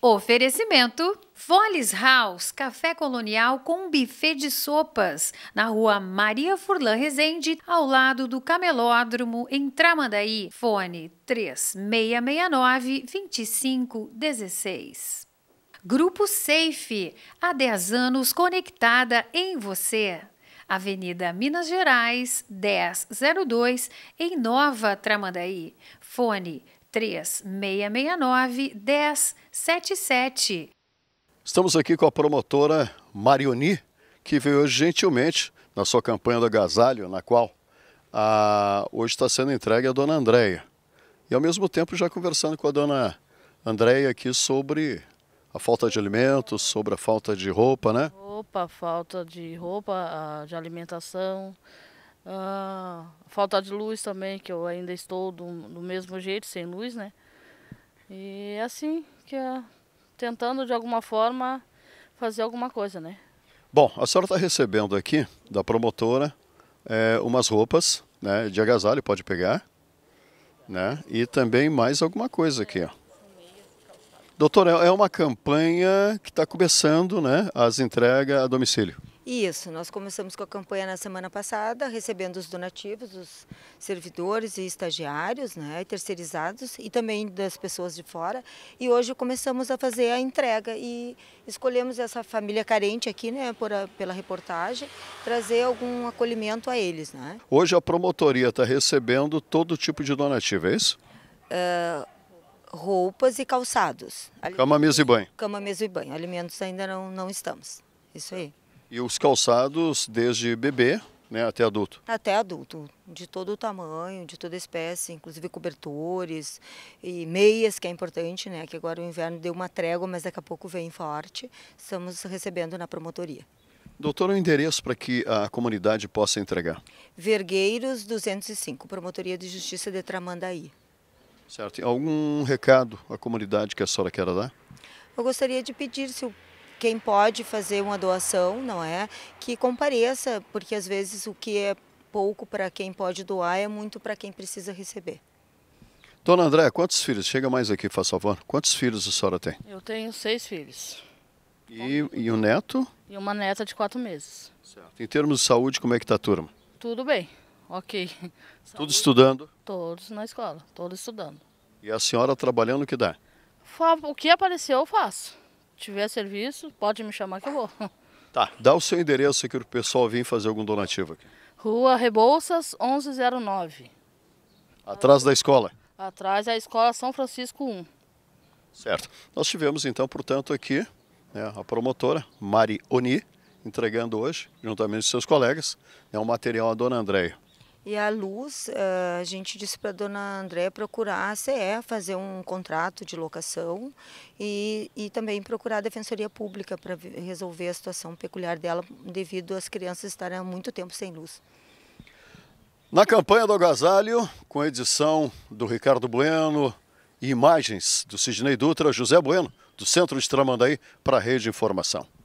Oferecimento Foles House, café colonial com buffet de sopas, na rua Maria Furlan Rezende, ao lado do Camelódromo, em Tramandaí. Fone 3669-2516. Grupo Safe, há 10 anos conectada em você. Avenida Minas Gerais, 1002, em Nova Tramandaí. Fone 3669 3669 1077. Estamos aqui com a promotora Marioni, que veio hoje gentilmente na sua campanha do agasalho, na qual a, hoje está sendo entregue a dona Andréia. E ao mesmo tempo já conversando com a dona Andréia aqui sobre a falta de alimentos, sobre a falta de roupa, né? Roupa, falta de roupa, ah, de alimentação, ah, falta de luz também, que eu ainda estou do, do mesmo jeito, sem luz, né? E é assim que é, tentando de alguma forma fazer alguma coisa, né? Bom, a senhora está recebendo aqui da promotora é, umas roupas né, de agasalho, pode pegar, né? E também mais alguma coisa aqui, ó. Doutora, é uma campanha que está começando, né? As entregas a domicílio. Isso, nós começamos com a campanha na semana passada, recebendo os donativos dos servidores e estagiários, né, terceirizados e também das pessoas de fora. E hoje começamos a fazer a entrega e escolhemos essa família carente aqui, né, a, pela reportagem, trazer algum acolhimento a eles, né. Hoje a promotoria está recebendo todo tipo de donativo, é isso? Uh, roupas e calçados. Cama, mesa e banho. Cama, mesa e banho. Alimentos ainda não, não estamos. Isso aí. E os calçados desde bebê né, até adulto? Até adulto, de todo tamanho, de toda espécie, inclusive cobertores e meias, que é importante, né? Que agora o inverno deu uma trégua, mas daqui a pouco vem forte. Estamos recebendo na promotoria. Doutor, o endereço para que a comunidade possa entregar? Vergueiros 205, Promotoria de Justiça de Tramandaí. Certo. Algum recado à comunidade que a senhora quer dar? Eu gostaria de pedir, se o quem pode fazer uma doação, não é? Que compareça, porque às vezes o que é pouco para quem pode doar é muito para quem precisa receber. Dona André, quantos filhos? Chega mais aqui, faz favor. Quantos filhos a senhora tem? Eu tenho seis filhos. E, e um neto? E uma neta de quatro meses. Certo. Em termos de saúde, como é que está a turma? Tudo bem, ok. Saúde, Tudo estudando? Todos na escola, todos estudando. E a senhora trabalhando o que dá? O que apareceu eu faço tiver serviço, pode me chamar que eu vou. Tá, dá o seu endereço aqui para o pessoal vir fazer algum donativo aqui. Rua Rebouças, 1109. Atrás da escola? Atrás da escola São Francisco 1. Certo. Nós tivemos então, portanto, aqui né, a promotora Mari Oni entregando hoje, juntamente com seus colegas, né, um material à dona Andréia. E a luz, eh, a gente disse para a dona André procurar a CE, fazer um contrato de locação e, e também procurar a Defensoria Pública para resolver a situação peculiar dela devido às crianças estarem há muito tempo sem luz. Na campanha do Agasalho, com edição do Ricardo Bueno e imagens do Sidney Dutra, José Bueno, do Centro de Tramandaí, para a Rede Informação.